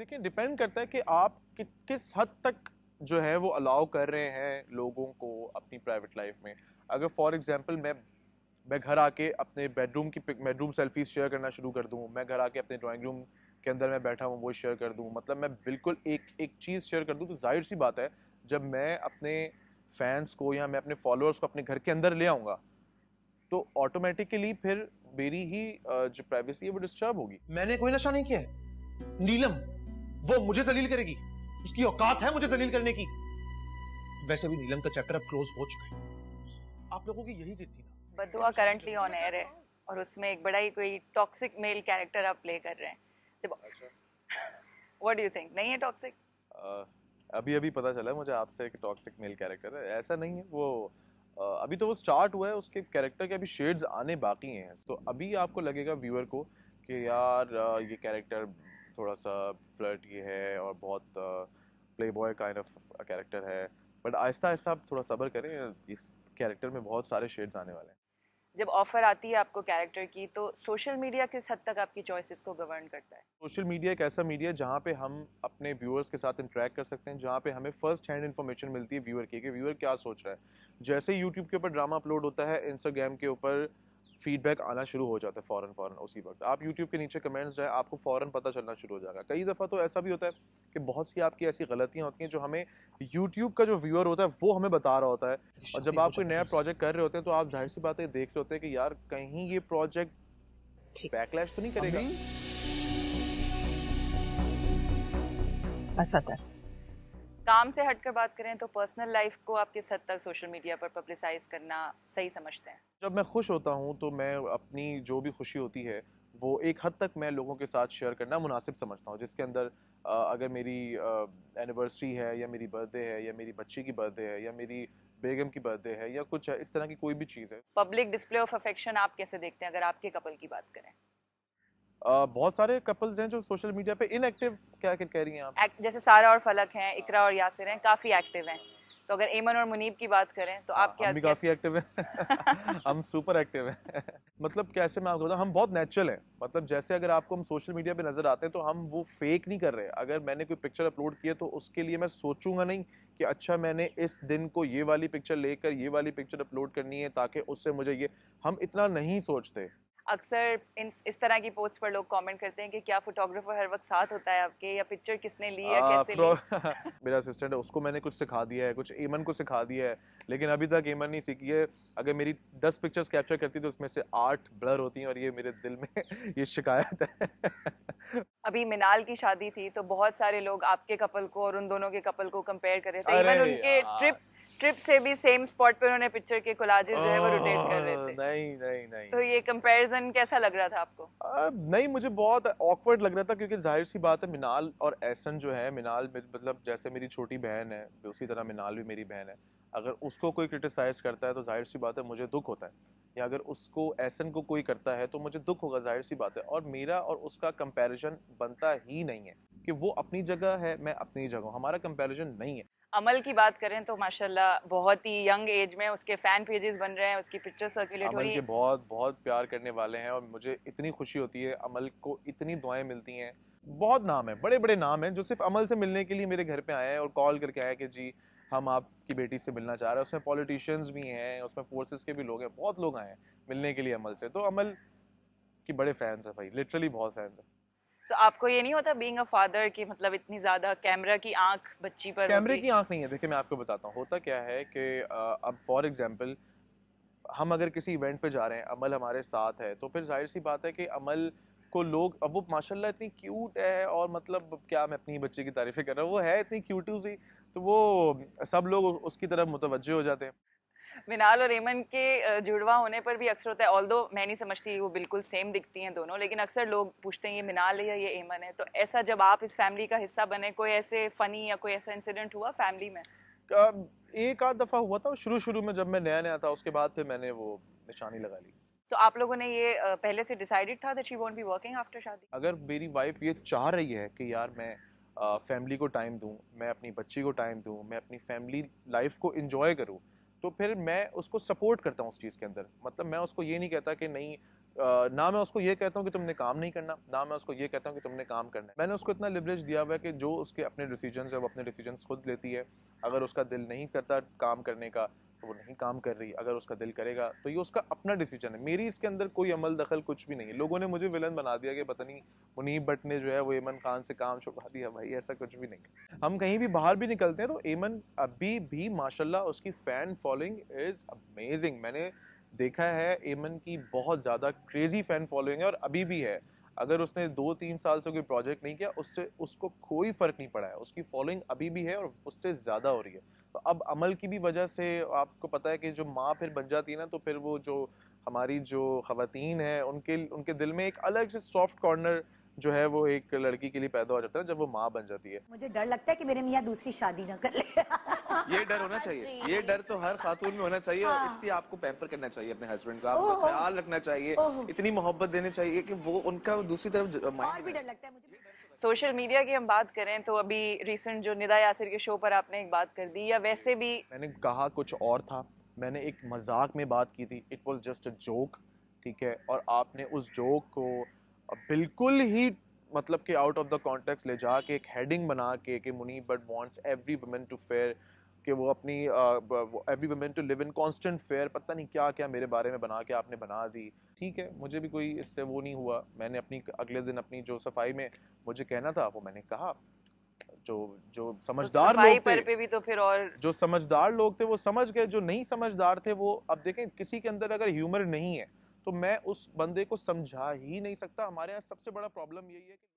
देखिए डिपेंड करता है कि आप कि, किस हद तक जो है वो अलाउ कर रहे हैं लोगों को अपनी प्राइवेट लाइफ में अगर फॉर एग्जांपल मैं मैं घर आके अपने बेडरूम की बेडरूम सेल्फीज शेयर करना शुरू कर दूँ मैं घर आके अपने ड्राइंग रूम के अंदर मैं बैठा हूँ वो शेयर कर दूँ मतलब मैं बिल्कुल एक एक चीज़ शेयर कर दूँ तो जाहिर सी बात है जब मैं अपने फैंस को या मैं अपने फॉलोअर्स को अपने घर के अंदर ले आऊँगा तो ऑटोमेटिकली फिर मेरी ही जो प्राइवेसी है वो डिस्टर्ब होगी मैंने कोई नशा नहीं किया है नीलम वो मुझे जलील करेगी उसकी औकात है मुझे जलील करने की वैसे भी नीलम का चैप्टर अब क्लोज हो चुका है आप लोगों की यही जिद थी ना बदुआ करंटली ऑन एयर है और उसमें एक बड़ा ही कोई टॉक्सिक मेल कैरेक्टर आप प्ले कर रहे हैं जब व्हाट डू यू थिंक नहीं है टॉक्सिक uh, अभी अभी पता चला है मुझे आपसे एक टॉक्सिक मेल कैरेक्टर है ऐसा नहीं है वो uh, अभी तो वो स्टार्ट हुआ है उसके कैरेक्टर के अभी शेड्स आने बाकी हैं तो अभी आपको लगेगा व्यूअर को कि यार uh, ये कैरेक्टर थोड़ा सा फ्लर्टी है और बहुत playboy kind of character है बट आहिस्ता आहिस्ता आप थोड़ा सब्र करें इस कैरेक्टर में बहुत सारे शेड्स आने वाले हैं जब ऑफर आती है आपको कैरेक्टर की तो सोशल मीडिया किस हद तक आपकी चॉइसेस को गवर्न करता है सोशल मीडिया एक ऐसा मीडिया जहाँ पे हम अपने व्यूअर्स के साथ इंटरेक्ट कर सकते हैं जहाँ पे हमें फर्स्ट हैंड इन्फॉर्मेशन मिलती है व्यूअर की कि व्यूअर क्या सोच रहा है जैसे यूट्यूब के ऊपर ड्रामा अपलोड होता है इंस्टाग्राम के ऊपर फीडबैक आना शुरू हो जाता है फ़ौरन फ़ौरन उसी वक्त आप यूट्यूब के नीचे कमेंट्स जाए आपको फ़ौरन पता चलना शुरू हो जाएगा कई दफ़ा तो ऐसा भी होता है कि बहुत सी आपकी ऐसी गलतियाँ होती हैं जो हमें यूट्यूब का जो व्यूअर होता है वो हमें बता रहा होता है और जब आप कोई नया प्रोजेक्ट कर रहे होते हैं तो आप जाहिर सी बातें देख रहे होते हैं कि यार कहीं ये प्रोजेक्ट बैकलैश तो नहीं करेगा काम से हटकर बात करें तो पर्सनल लाइफ को आप किस हद तक सोशल मीडिया पर पब्लिसाइज करना सही समझते हैं जब मैं खुश होता हूँ तो मैं अपनी जो भी खुशी होती है वो एक हद तक मैं लोगों के साथ शेयर करना मुनासिब समझता हूँ जिसके अंदर अगर मेरी एनिवर्सरी है या मेरी बर्थडे है या मेरी बच्ची की बर्थडे है या मेरी बेगम की बर्थडे है या कुछ है, इस तरह की कोई भी चीज़ है पब्लिक डिस्प्ले ऑफ अफेक्शन आप कैसे देखते हैं अगर आपके कपल की बात करें बहुत सारे कपल्स हैं जो सोशल मीडिया पे इनएक्टिव क्या कह रही हैं आप जैसे सारा और फलक हैं इकरा और यासिर हैं काफ़ी एक्टिव हैं तो अगर एमन और मुनीब की बात करें तो आप हाँ, क्या हम भी काफ़ी एक्टिव हैं हम सुपर एक्टिव हैं मतलब कैसे मैं आपको बताऊँ हम बहुत नेचुरल हैं मतलब जैसे अगर आपको हम सोशल मीडिया पे नज़र आते हैं तो हम वो फेक नहीं कर रहे अगर मैंने कोई पिक्चर अपलोड की है तो उसके लिए मैं सोचूंगा नहीं कि अच्छा मैंने इस दिन को ये वाली पिक्चर लेकर ये वाली पिक्चर अपलोड करनी है ताकि उससे मुझे ये हम इतना नहीं सोचते अक्सर इन इस तरह की पोस्ट पर लोग कमेंट करते हैं कि क्या फोटोग्राफर हर वक्त साथ होता है आपके या पिक्चर किसने ली है हाँ, कैसे ली मेरा असिस्टेंट है उसको मैंने कुछ सिखा दिया है कुछ ईमन को सिखा दिया है लेकिन अभी तक ईमन नहीं सीखी है अगर मेरी दस पिक्चर्स कैप्चर करती तो उसमें से आठ ब्लर होती हैं और ये मेरे दिल में ये शिकायत है अभी मिनाल की शादी थी तो बहुत सारे लोग आपके कपल को और उन दोनों के कपल को कंपेयर कर रहे थे इवन उनके ट्रिप ट्रिप से भी सेम स्पॉट पे उन्होंने पिक्चर के कोलाजेस जो है वो रोटेट कर रहे थे नहीं नहीं नहीं तो ये कंपैरिजन कैसा लग रहा था आपको आ, नहीं मुझे बहुत ऑकवर्ड लग रहा था क्योंकि जाहिर सी बात है मिनाल और एहसन जो है मिनाल मतलब जैसे मेरी छोटी बहन है उसी तरह मिनाल भी मेरी बहन है अगर उसको कोई क्रिटिसाइज करता है तो जाहिर सी बात है मुझे दुख होता है या अगर उसको ऐसन को कोई करता है तो मुझे दुख होगा जाहिर सी बात है और मेरा और उसका कंपैरिजन बनता ही नहीं है कि वो अपनी जगह है मैं अपनी जगह हमारा कंपैरिजन नहीं है अमल की बात करें तो माशाल्लाह बहुत ही यंग एज में उसके फैन पेजेस बन रहे हैं उसकी पिक्चर सर्कुलेट हो रही है बहुत बहुत प्यार करने वाले हैं और मुझे इतनी खुशी होती है अमल को इतनी दुआएं मिलती हैं बहुत नाम है बड़े बड़े नाम हैं जो सिर्फ अमल से मिलने के लिए मेरे घर पे आए हैं और कॉल करके आए कि जी हम आपकी बेटी से मिलना चाह रहे हैं उसमें पॉलिटिशियंस भी हैं उसमें फोर्सेस के भी लोग हैं बहुत लोग आए हैं मिलने के लिए अमल से तो अमल की बड़े फैंस हैं भाई लिटरली बहुत फैंस हैं तो so, आपको ये नहीं होता बीइंग अ फादर कि मतलब इतनी ज़्यादा कैमरा की आंख बच्ची पर कैमरे की आंख नहीं है देखिए मैं आपको बताता हूँ होता क्या है कि अब फॉर एग्जांपल हम अगर किसी इवेंट पे जा रहे हैं अमल हमारे साथ है तो फिर जाहिर सी बात है कि अमल को लोग अब वो माशाल्लाह इतनी क्यूट है और मतलब क्या मैं अपनी बच्चे की तारीफ़ें कर रहा हूँ वो है इतनी क्यूट सी तो वो सब लोग उसकी तरफ मुतवजह हो जाते हैं मिनाल और एमन के जुड़वा होने पर भी अक्सर होता है ऑल दो मैं नहीं समझती वो बिल्कुल सेम दिखती हैं दोनों लेकिन अक्सर लोग पूछते हैं ये मिनाल है या ये एमन है तो ऐसा जब आप इस फैमिली का हिस्सा बने कोई ऐसे फ़नी या कोई ऐसा इंसिडेंट हुआ फैमिली में एक आध दफ़ा हुआ था शुरू शुरू में जब मैं नया नया था उसके बाद फिर मैंने वो निशानी लगा ली तो आप लोगों ने ये पहले से डिसाइडेड था that she won't be working after शादी अगर मेरी वाइफ ये चाह रही है कि यार मैं फैमिली को टाइम दूँ मैं अपनी बच्ची को टाइम दूँ मैं अपनी फैमिली लाइफ को इंजॉय करूँ तो फिर मैं उसको सपोर्ट करता हूँ उस चीज़ के अंदर मतलब मैं उसको ये नहीं कहता कि नहीं ना मैं उसको ये कहता हूँ कि तुमने काम नहीं करना ना मैं उसको ये कहता हूँ कि तुमने काम करना है मैंने उसको इतना लिवरेज दिया हुआ है कि जो उसके अपने डिसीजन है वो अपने डिसीजन खुद लेती है अगर उसका दिल नहीं करता काम करने का तो वो नहीं काम कर रही अगर उसका दिल करेगा तो ये उसका अपना डिसीजन है मेरी इसके अंदर कोई अमल दखल कुछ भी नहीं है लोगों ने मुझे विलन बना दिया कि पता नहीं मुनीब भट्ट ने जो है वो एमन खान से काम छुपा दिया भाई ऐसा कुछ भी नहीं हम कहीं भी बाहर भी निकलते हैं तो एमन अभी भी माशाल्लाह उसकी फ़ैन फॉलोइंग इज़ अमेजिंग मैंने देखा है एमन की बहुत ज़्यादा क्रेज़ी फ़ैन फॉलोइंग है और अभी भी है अगर उसने दो तीन साल से कोई प्रोजेक्ट नहीं किया उससे उसको कोई फ़र्क नहीं पड़ा है उसकी फॉलोइंग अभी भी है और उससे ज़्यादा हो रही है अब अमल की भी वजह से आपको पता है कि जो माँ फिर बन जाती है ना तो फिर वो जो हमारी जो ख़वातीन हैं उनके उनके दिल में एक अलग से सॉफ्ट कॉर्नर जो है वो एक लड़की के लिए पैदा हो जाता है जब वो माँ बन जाती है मुझे डर लगता है कि मेरे मियाँ दूसरी शादी ना कर ले ये डर होना हाँ चाहिए ये डर तो हर खातून में होना चाहिए हाँ। और इससे आपको पैम्पर करना चाहिए अपने हस्बैंड का आपको ख्याल रखना चाहिए इतनी मोहब्बत देनी चाहिए कि वो उनका दूसरी तरफ और भी डर लगता है मुझे सोशल मीडिया की हम बात करें तो अभी रिसेंट जो निदा यासिर के शो पर आपने एक बात कर दी या वैसे भी मैंने कहा कुछ और था मैंने एक मजाक में बात की थी it was just a joke ठीक है और आपने उस जोक को बिल्कुल ही मतलब कि आउट ऑफ द कॉन्टेक्स्ट ले जा एक हेडिंग बना के कि मुनी but wants every women to fear कि वो अपनी every women to live in constant fear पता नहीं क्या क्या मेरे बारे में बना के आपने बना दी ठीक है मुझे भी कोई इससे वो नहीं हुआ मैंने अपनी अगले दिन अपनी जो सफाई में मुझे कहना था वो मैंने कहा जो जो समझदार तो लोग पर पे भी तो फिर और जो समझदार लोग थे वो समझ गए जो नहीं समझदार थे वो अब देखें किसी के अंदर अगर ह्यूमर नहीं है तो मैं उस बंदे को समझा ही नहीं सकता हमारे यहाँ सबसे बड़ा प्रॉब्लम यही है कि